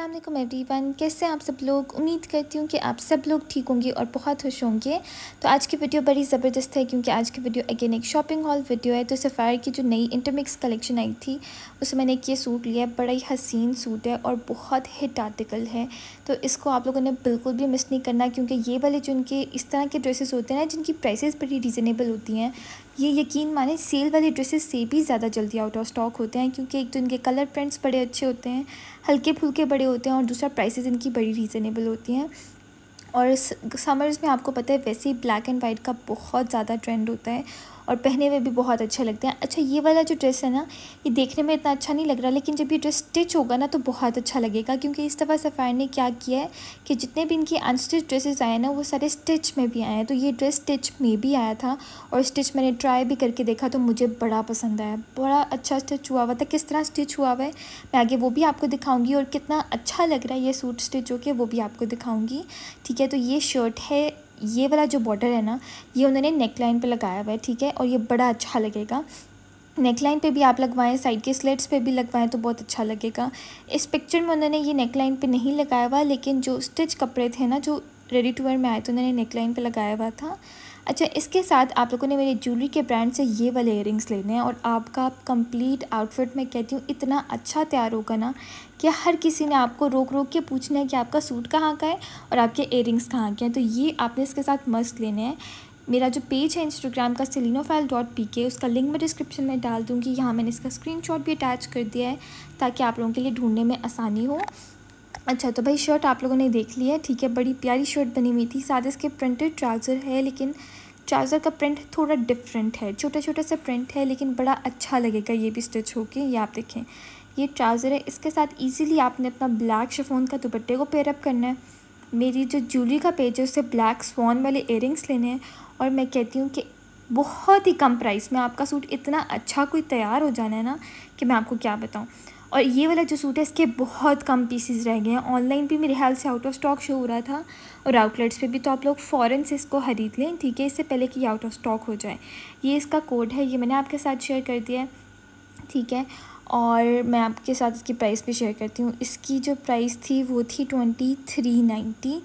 अल्लाम वन कैसे आप सब लोग उम्मीद करती हूँ कि आप सब लोग ठीक होंगे और बहुत खुश होंगे तो आज की वीडियो बड़ी ज़बरदस्त है क्योंकि आज की वीडियो अगेन एक शॉपिंग हॉल वीडियो है तो सफ़ायर की जो नई इंटरमिक्स कलेक्शन आई थी उसमें मैंने एक ये सूट लिया है बड़ा ही हसीन सूट है और बहुत हिट आर्टिकल है तो इसको आप लोगों ने बिल्कुल भी मिस नहीं करना क्योंकि ये वाले जो इनके इस तरह के ड्रेसेस होते हैं ना जिनकी प्राइसेस बड़ी रीज़नेबल होती हैं ये यकीन माने सेल वाले ड्रेसेस से भी ज़्यादा जल्दी आउट ऑफ स्टॉक होते हैं क्योंकि एक तो इनके कलर प्रिंट्स बड़े अच्छे होते हैं हल्के फुल्के बड़े होते हैं और दूसरा प्राइसेस इनकी बड़ी रीज़नेबल होती हैं और समर्स में आपको पता है वैसे ही ब्लैक एंड वाइट का बहुत ज़्यादा ट्रेंड होता है और पहने हुए भी बहुत अच्छे लगते हैं अच्छा ये वाला जो ड्रेस है ना ये देखने में इतना अच्छा नहीं लग रहा लेकिन जब ये ड्रेस स्टिच होगा ना तो बहुत अच्छा लगेगा क्योंकि इस दफ़ा सफ़ायर ने क्या किया है कि जितने भी इनके अनस्टिच ड्रेसेस आए ना वो सारे स्टिच में भी आए हैं तो ये ड्रेस स्टिच में भी आया था और स्टिच मैंने ट्राई भी करके देखा तो मुझे बड़ा पसंद आया बड़ा अच्छा स्टिच हुआ हुआ था किस तरह स्टिच हुआ हुआ है मैं आगे वो भी आपको दिखाऊँगी और कितना अच्छा लग रहा है ये सूट स्टिच हो के वो भी आपको दिखाऊँगी ठीक है तो ये शर्ट है ये वाला जो बॉर्डर है ना ये उन्होंने नेक लाइन पर लगाया हुआ है ठीक है और ये बड़ा अच्छा लगेगा नेक लाइन पे भी आप लगवाएं साइड के स्लेट्स पे भी लगवाएं तो बहुत अच्छा लगेगा इस पिक्चर में उन्होंने ये नेक लाइन पे नहीं लगाया हुआ लेकिन जो स्टिच कपड़े थे ना जो रेडी टू वेयर में आए तो उन्होंने नेक लाइन पे लगाया हुआ था अच्छा इसके साथ आप लोगों ने मेरे ज्वेलरी के ब्रांड से ये वाले इयर लेने हैं और आपका कंप्लीट आउटफिट मैं कहती हूँ इतना अच्छा तैयार होगा ना कि हर किसी ने आपको रोक रोक के पूछना है कि आपका सूट कहाँ का है और आपके रिंग्स कहाँ के हैं तो ये आपने इसके साथ मस्त लेने हैं मेरा जो पेज है इंस्टाग्राम का फाइल डॉट पी के उसका लिंक मैं डिस्क्रिप्शन में डाल दूँगी यहाँ मैंने इसका स्क्रीनशॉट भी अटैच कर दिया है ताकि आप लोगों के लिए ढूंढने में आसानी हो अच्छा तो भाई शर्ट आप लोगों ने देख ली है ठीक है बड़ी प्यारी शर्ट बनी हुई थी साथ इसके प्रिंटेड ट्राउज़र है लेकिन ट्राउज़र का प्रिंट थोड़ा डिफरेंट है छोटा छोटा सा प्रिंट है लेकिन बड़ा अच्छा लगेगा ये भी स्टिच के ये आप देखें ये ट्राउज़र है इसके साथ ईजिली आपने अपना ब्लैक शफोन का दुपट्टे को पेयरअप करना है मेरी जो ज्वेलरी का पेज है उससे ब्लैक स्वान वाले इयरिंग्स लेने हैं और मैं कहती हूँ कि बहुत ही कम प्राइस में आपका सूट इतना अच्छा कोई तैयार हो जाना है ना कि मैं आपको क्या बताऊँ और ये वाला जो सूट है इसके बहुत कम पीसेस रह गए हैं ऑनलाइन भी मेरे ख्याल से आउट ऑफ स्टॉक शो हो रहा था और आउटलेट्स पे भी तो आप लोग फ़ौरन से इसको ख़रीद लें ठीक है इससे पहले कि आउट ऑफ स्टॉक हो जाए ये इसका कोड है ये मैंने आपके साथ शेयर कर दिया है ठीक है और मैं आपके साथ इसकी प्राइस भी शेयर करती हूँ इसकी जो प्राइस थी वो थी ट्वेंटी थ्री नाइन्टी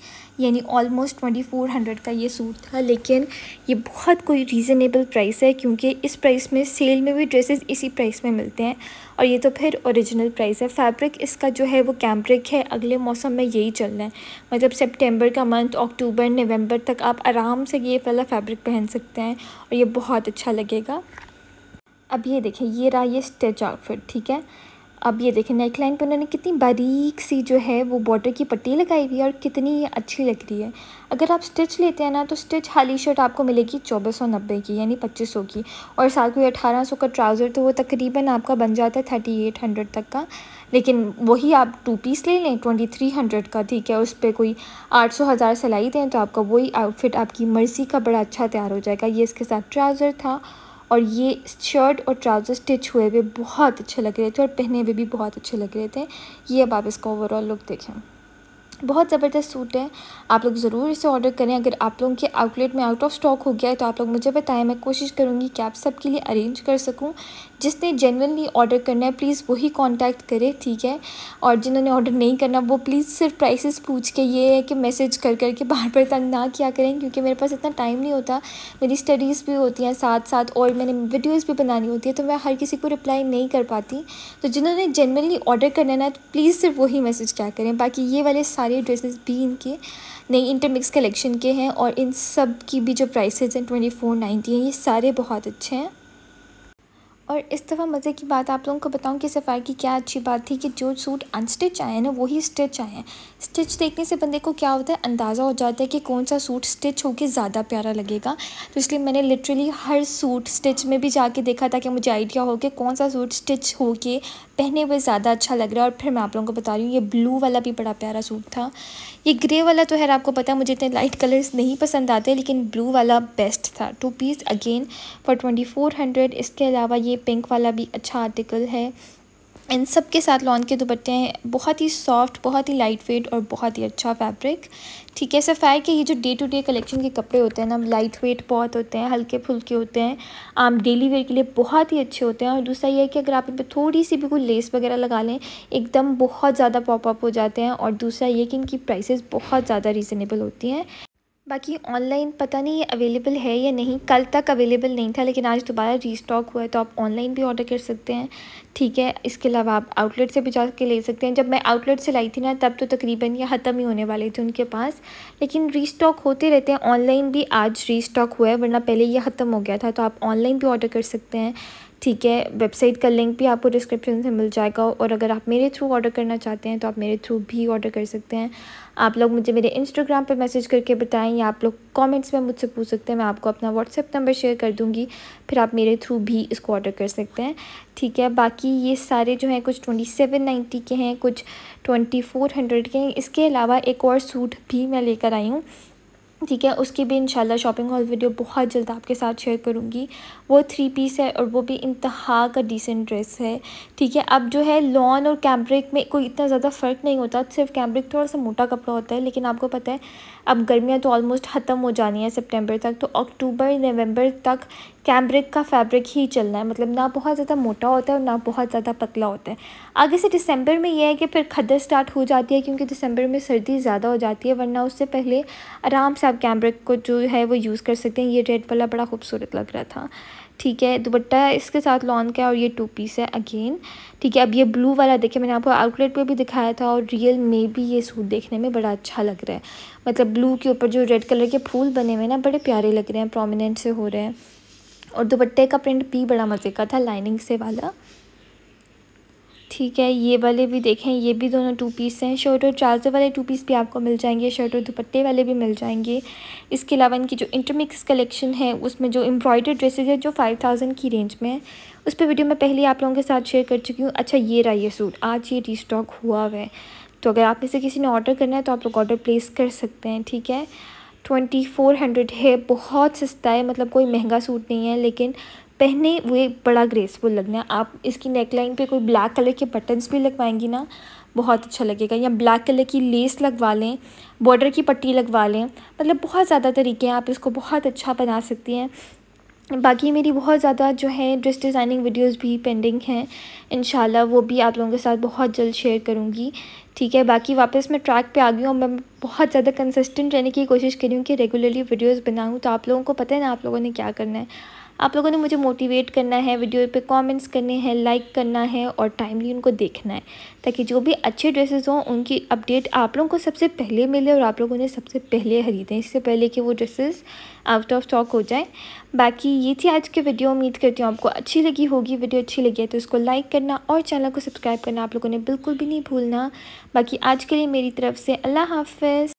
यानी ऑलमोस्ट ट्वेंटी फोर हंड्रेड का ये सूट था लेकिन ये बहुत कोई रीज़नेबल प्राइस है क्योंकि इस प्राइस में सेल में भी ड्रेसेस इसी प्राइस में मिलते हैं और ये तो फिर ओरिजिनल प्राइस है फैब्रिक इसका जो है वो कैम्ब्रिक है अगले मौसम में यही चल रहा है मतलब सेप्टेम्बर का मंथ अक्टूबर नवम्बर तक आप आराम से ये वाला फैब्रिक पहन सकते हैं और ये बहुत अच्छा लगेगा अब ये देखें ये रहा ये स्टेच आउटफिट ठीक है अब ये देखें नेक लाइन पर उन्होंने कितनी बारीक सी जो है वो बॉर्डर की पट्टी लगाई हुई है और कितनी अच्छी लग रही है अगर आप स्टिच लेते हैं ना तो स्टिच हाली शर्ट आपको मिलेगी चौबीस सौ नब्बे की यानी पच्चीस सौ की और साथ कोई अठारह सौ का ट्राउज़र तो वो तकरीबन आपका बन जाता है थर्टी एट हंड्रेड तक का लेकिन वही आप टू पीस ले लें ट्वेंटी थ्री हंड्रेड का ठीक है उस पर कोई आठ सौ हज़ार सिलाई दें तो आपका वही आउटफिट आपकी मर्ज़ी का बड़ा अच्छा तैयार हो जाएगा ये इसके साथ ट्राउज़र था और ये शर्ट और ट्राउज़र स्टिच हुए हुए बहुत अच्छे लग रहे थे और पहने हुए भी बहुत अच्छे लग रहे थे ये अब आप इसका ओवरऑल लुक देखें बहुत ज़बरदस्त सूट है आप लोग ज़रूर इसे ऑर्डर करें अगर आप लोगों के आउटलेट में आउट ऑफ स्टॉक हो गया है तो आप लोग मुझे बताएं मैं कोशिश करूँगी कि आप सबके लिए अरेंज कर सकूँ जिसने जेनवनली ऑर्डर करना है प्लीज़ वही कांटेक्ट करे ठीक है और जिन्होंने ऑर्डर नहीं करना वो प्लीज़ सिर्फ प्राइसेस पूछ के ये है कि मैसेज कर कर बार बार तंग ना किया करें क्योंकि मेरे पास इतना टाइम नहीं होता मेरी स्टडीज़ भी होती हैं साथ साथ और मैंने वीडियोज़ भी बनानी होती है तो मैं हर किसी को रिप्लाई नहीं कर पाती तो जिन्होंने जेनवनली ऑर्डर करना है ना तो प्लीज़ सिर्फ वही मैसेज क्या करें बाकी ये वाले सारे सारे ड्रेसेस भी इनके नहीं इंटरमिक्स कलेक्शन के हैं और इन सब की भी जो प्राइस हैं ट्वेंटी फोर नाइन्टी हैं ये सारे बहुत अच्छे हैं और इस दफ़ा मज़े की बात आप लोगों को बताऊं कि सफार की क्या अच्छी बात थी कि जो सूट अनस्टिच आए हैं ना वही स्टिच आए हैं स्टिच देखने से बंदे को क्या होता है अंदाज़ा हो जाता है कि कौन सा सूट स्टिच होके ज़्यादा प्यारा लगेगा तो इसलिए मैंने लिटरली हर सूट स्टिच में भी जाके देखा था कि मुझे आइडिया हो कि कौन सा सूट स्टिच होके पहने हुए ज़्यादा अच्छा लग रहा है और फिर मैं आप लोगों को बता रही हूँ ये ब्लू वाला भी बड़ा प्यारा सूट था ये ग्रे वाला तो है आपको पता है मुझे इतने लाइट कलर्स नहीं पसंद आते लेकिन ब्लू वाला बेस्ट था two piece again for twenty four hundred इसके अलावा ये पिंक वाला भी अच्छा आर्टिकल है इन सब के साथ लॉन के दुपट्टे हैं बहुत ही सॉफ्ट बहुत ही लाइट वेट और बहुत ही अच्छा फैब्रिक ठीक है सिर्फ है कि ये जो डे टू डे कलेक्शन के कपड़े होते हैं ना लाइट वेट बहुत होते हैं हल्के फुल्के होते हैं आम डेली वेयर के लिए बहुत ही अच्छे होते हैं और दूसरा ये है कि अगर आप इन पर थोड़ी सी भी कोई लेस वगैरह लगा लें एकदम बहुत ज़्यादा पॉपअप हो जाते हैं और दूसरा ये कि इनकी प्राइसेज बहुत ज़्यादा रीज़नेबल होती हैं बाकी ऑनलाइन पता नहीं ये अवेलेबल है या नहीं कल तक अवेलेबल नहीं था लेकिन आज दोबारा रीस्टॉक हुआ है तो आप ऑनलाइन भी ऑर्डर कर सकते हैं ठीक है इसके अलावा आप आउटलेट से भी जा के ले सकते हैं जब मैं आउटलेट से लाई थी ना तब तो तकरीबन ये ख़त्म ही होने वाले थे उनके पास लेकिन रीस्टॉक होते रहते हैं ऑनलाइन भी आज रीस्टॉक हुआ है वरना पहले ये ख़त्म हो गया था तो आप ऑनलाइन भी ऑर्डर कर सकते हैं ठीक है वेबसाइट का लिंक भी आपको डिस्क्रिप्शन से मिल जाएगा और अगर आप मेरे थ्रू ऑर्डर करना चाहते हैं तो आप मेरे थ्रू भी ऑर्डर कर सकते हैं आप लोग मुझे मेरे इंस्टाग्राम पर मैसेज करके बताएं या आप लोग कमेंट्स में मुझसे पूछ सकते हैं मैं आपको अपना व्हाट्सएप नंबर शेयर कर दूँगी फिर आप मेरे थ्रू भी इसको ऑर्डर कर सकते हैं ठीक है बाकी ये सारे जो हैं कुछ ट्वेंटी सेवन नाइन्टी के हैं कुछ ट्वेंटी फोर हंड्रेड के हैं इसके अलावा एक और सूट भी मैं लेकर आई हूँ ठीक है उसकी भी इंशाल्लाह शॉपिंग हॉल वीडियो बहुत जल्द आपके साथ शेयर करूँगी वो थ्री पीस है और वो भी इंतहा का डिसेंट ड्रेस है ठीक है अब जो है लॉन और कैम्ब्रिक में कोई इतना ज़्यादा फ़र्क नहीं होता सिर्फ कैम्ब्रिक थोड़ा सा मोटा कपड़ा होता है लेकिन आपको पता है अब गर्मियाँ तो ऑलमोस्ट ख़त्म हो जानी है सेप्टेम्बर तक तो अक्टूबर नवंबर तक कैम्ब्रिक का फैब्रिक ही चलना है मतलब ना बहुत ज़्यादा मोटा होता है और ना बहुत ज़्यादा पतला होता है आगे से दिसंबर में यह है कि फिर खदर स्टार्ट हो जाती है क्योंकि दिसंबर में सर्दी ज़्यादा हो जाती है वरना उससे पहले आराम से से आप कैमरे को जो है वो यूज़ कर सकते हैं ये रेड वाला बड़ा खूबसूरत लग रहा था ठीक है दुपट्टा इसके साथ लॉन्ग का है और ये टू पीस है अगेन ठीक है अब ये ब्लू वाला देखिए मैंने आपको आउटलेट पे भी दिखाया था और रियल में भी ये सूट देखने में बड़ा अच्छा लग रहा है मतलब ब्लू के ऊपर जो रेड कलर के फूल बने हुए हैं ना बड़े प्यारे लग रहे हैं प्रोमिनेंट से हो रहे हैं और दुपट्टे का प्रिंट भी बड़ा मज़े का था लाइनिंग से वाला ठीक है ये वाले भी देखें ये भी दोनों टू पीस हैं शर्ट और ट्राउज़र वाले टू पीस भी आपको मिल जाएंगे शर्ट और दुपट्टे वाले भी मिल जाएंगे इसके अलावा इनकी जो इंटरमिक्स कलेक्शन है उसमें जो एम्ब्रॉयडर ड्रेसेज है जो फाइव थाउजेंड की रेंज में है उस पर वीडियो मैं पहले आप लोगों के साथ शेयर कर चुकी हूँ अच्छा ये रहा ये सूट आज ये री हुआ हुआ है तो अगर आप इसे किसी ने ऑर्डर करना है तो आप लोग ऑर्डर प्लेस कर सकते हैं ठीक है ट्वेंटी फोर हंड्रेड है बहुत सस्ता है मतलब कोई महंगा सूट नहीं है लेकिन पहने हुए बड़ा ग्रेसफुल लगना है आप इसकी नेकलाइन पे कोई ब्लैक कलर के बटन्स भी लगवाएंगी ना बहुत अच्छा लगेगा या ब्लैक कलर की लेस लगवा लें बॉर्डर की पट्टी लगवा लें मतलब बहुत ज़्यादा तरीके हैं आप इसको बहुत अच्छा बना सकती हैं बाकी मेरी बहुत ज़्यादा जो है ड्रेस डिज़ाइनिंग वीडियोस भी पेंडिंग हैं इन वो भी आप लोगों के साथ बहुत जल्द शेयर करूँगी ठीक है बाकी वापस मैं ट्रैक पे आ गई हूँ मैं बहुत ज़्यादा कंसिस्टेंट रहने की कोशिश करी हूँ कि रेगुलरली वीडियोस बनाऊँ तो आप लोगों को पता है ना आप लोगों ने क्या करना है आप लोगों ने मुझे मोटिवेट करना है वीडियो पे कमेंट्स करने हैं लाइक करना है और टाइमली उनको देखना है ताकि जो भी अच्छे ड्रेसेस हों उनकी अपडेट आप लोगों को सबसे पहले मिले और आप लोगों ने सबसे पहले ख़रीदें इससे पहले कि वो ड्रेसेस आउट ऑफ स्टॉक हो जाएं बाकी ये थी आज की वीडियो उम्मीद करती हूँ आपको अच्छी लगी होगी वीडियो अच्छी लगी है तो उसको लाइक करना और चैनल को सब्सक्राइब करना आप लोगों ने बिल्कुल भी नहीं भूलना बाकी आज के लिए मेरी तरफ से अल्लाह हाफ